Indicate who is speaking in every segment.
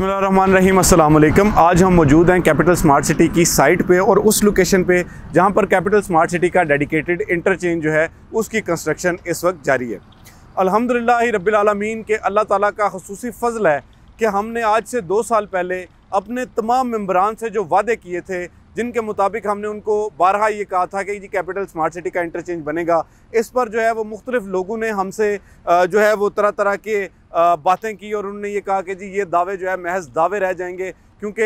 Speaker 1: बसमीम अल्लाम आज हम मौजूद हैं कैपिटल स्मार्ट सिटी की साइट पे और उस लोकेशन पे जहां पर कैपिटल स्मार्ट सिटी का डेडिकेटेड इंटरचेंज जो है उसकी कंस्ट्रक्शन इस वक्त जारी है अलहमदिल्ला रबालमीन के अल्लाह ताला का खसूस फ़ज़ल है कि हमने आज से दो साल पहले अपने तमाम मम्बरान से जो वादे किए थे जिनके मुताबिक हमने उनको बारहा ये कहा था कि जी कैपिटल स्मार्ट सिटी का इंटरचेंज बनेगा इस पर जो है वो मुख्तलिफ़ लोगों ने हमसे जो है वो तरह तरह के बातें की और उन्होंने ये कहा कि जी ये दावे जो है महज दावे रह जाएंगे क्योंकि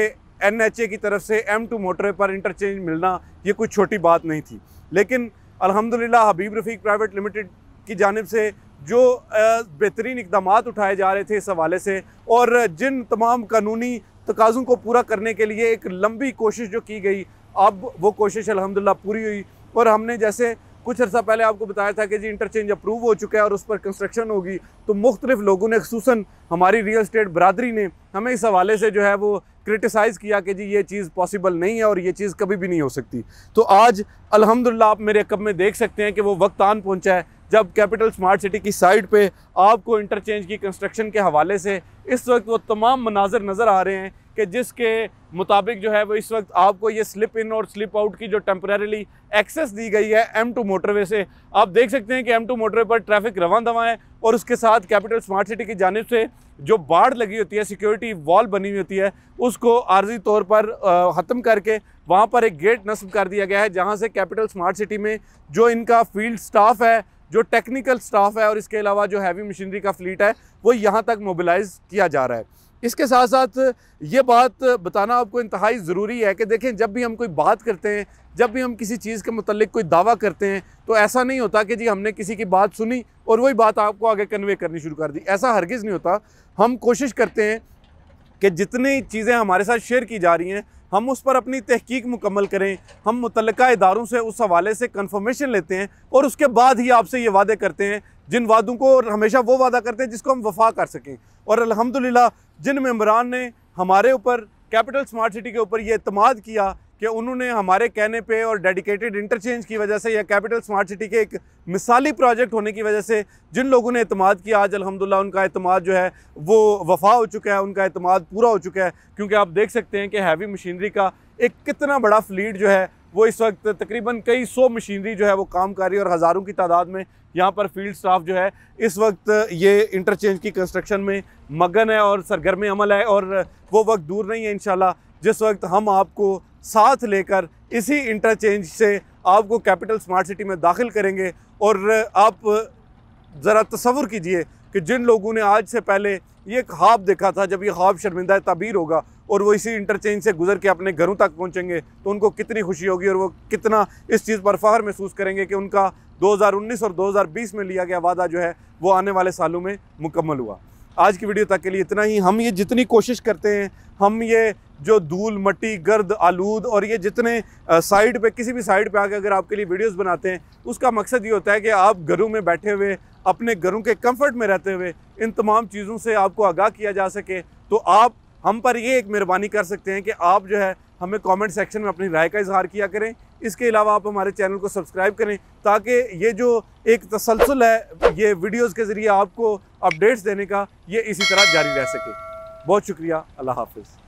Speaker 1: एन की तरफ से एम टू मोटरवे पर इंटरचेंज मिलना ये कोई छोटी बात नहीं थी लेकिन अलहमदिल्ला हबीब रफ़ीक प्राइवेट लिमिटेड की जानब से जो बेहतरीन इकदाम उठाए जा रहे थे इस हवाले से और जिन तमाम कानूनी तकाज़ों को पूरा करने के लिए एक लंबी कोशिश जो की गई अब वो कोशिश अलहमदिल्ला पूरी हुई और हमने जैसे कुछ अर्सा पहले आपको बताया था कि जी इंटरचेंज अप्रूव हो चुका है और उस पर कंस्ट्रक्शन होगी तो मुख्तलिफ लोगों ने खूस हमारी रियल स्टेट बरदरी ने हमें इस हवाले से जो है वो क्रिटिसाइज़ किया कि जी ये चीज़ पॉसिबल नहीं है और ये चीज़ कभी भी नहीं हो सकती तो आज अलहमदिल्ला आप मेरे कब में देख सकते हैं कि वो वक्त आन पहुँचा है जब कैपिटल स्मार्ट सिटी की साइड पे आपको इंटरचेंज की कंस्ट्रक्शन के हवाले से इस वक्त वो तमाम मनाजर नज़र आ रहे हैं कि जिसके मुताबिक जो है वो इस वक्त आपको ये स्लिप इन और स्लिप आउट की जो टेम्परेली एक्सेस दी गई है एम टू मोटरवे से आप देख सकते हैं कि एम टू मोटरवे पर ट्रैफिक रवा दवा है और उसके साथ कैपिटल स्मार्ट सिटी की जानब से जो बाढ़ लगी होती है सिक्योरिटी वॉल बनी हुई होती है उसको आर्जी तौर पर ख़त्म करके वहाँ पर एक गेट नस्ब कर दिया गया है जहाँ से कैपिटल स्मार्ट सिटी में जो इनका फील्ड स्टाफ है जो टेक्निकल स्टाफ है और इसके अलावा जो हैवी मशीनरी का फ्लीट है वो यहाँ तक मोबिलाइज किया जा रहा है इसके साथ साथ ये बात बताना आपको इंतहाई ज़रूरी है कि देखें जब भी हम कोई बात करते हैं जब भी हम किसी चीज़ के मतलब कोई दावा करते हैं तो ऐसा नहीं होता कि जी हमने किसी की बात सुनी और वही बात आपको आगे कन्वे करनी शुरू कर दी ऐसा हरगिज़ नहीं होता हम कोशिश करते हैं कि जितनी चीज़ें हमारे साथ शेयर की जा रही हैं हम उस पर अपनी तहकीक मुकम्मल करें हम मुतल इदारों से उस हवाले से कन्फर्मेशन लेते हैं और उसके बाद ही आपसे ये वादे करते हैं जिन वादों को हमेशा वो वादा करते हैं जिसको हम वफा कर सकें और अलहमदिल्ला जिन मम्बरान ने हमारे ऊपर कैपिटल स्मार्ट सिटी के ऊपर ये अतमाद किया कि उन्होंने हमारे कहने पे और डेडिकेटेड इंटरचेंज की वजह से या कैपिटल स्मार्ट सिटी के एक मिसाली प्रोजेक्ट होने की वजह से जिन लोगों ने अतमाद किया आज अलहमदिल्ला उनका अतमाद जो है वो वफा हो चुका है उनका अतमाद पूरा हो चुका है क्योंकि आप देख सकते हैं कि हैवी मशीनरी का एक कितना बड़ा फ्लीट जो है वो इस वक्त तकरीबन कई सौ मशीनरी जो है वो काम कर रही है और हज़ारों की तादाद में यहाँ पर फील्ड स्टाफ जो है इस वक्त ये इंटरचेंज की कंस्ट्रक्शन में मगन है और सरगर्म अमल है और वो वक्त दूर नहीं है इन जिस वक्त हम आपको साथ लेकर इसी इंटरचेंज से आपको कैपिटल स्मार्ट सिटी में दाखिल करेंगे और आप ज़रा तस्वुर कीजिए कि जिन लोगों ने आज से पहले ये ख्वाब देखा था जब ये ख्वाब शर्मिंदा तबीर होगा और वो इसी इंटरचेंज से गुजर के अपने घरों तक पहुंचेंगे तो उनको कितनी खुशी होगी और वो कितना इस चीज़ पर फ़ख्र महसूस करेंगे कि उनका 2019 और 2020 में लिया गया वादा जो है वो आने वाले सालों में मुकम्मल हुआ आज की वीडियो तक के लिए इतना ही हम ये जितनी कोशिश करते हैं हम ये जो धूल मट्टी गर्द आलूद और ये जितने साइड पे किसी भी साइड पे आके अगर आपके लिए वीडियोस बनाते हैं उसका मकसद ये होता है कि आप घरों में बैठे हुए अपने घरों के कंफर्ट में रहते हुए इन तमाम चीज़ों से आपको आगाह किया जा सके तो आप हम पर ये एक मेहरबानी कर सकते हैं कि आप जो है हमें कॉमेंट सेक्शन में अपनी राय का इजहार किया करें इसके अलावा आप हमारे चैनल को सब्सक्राइब करें ताकि ये जो एक तसलसल है ये वीडियोस के ज़रिए आपको अपडेट्स देने का ये इसी तरह जारी रह सके बहुत शुक्रिया अल्लाह हाफिज़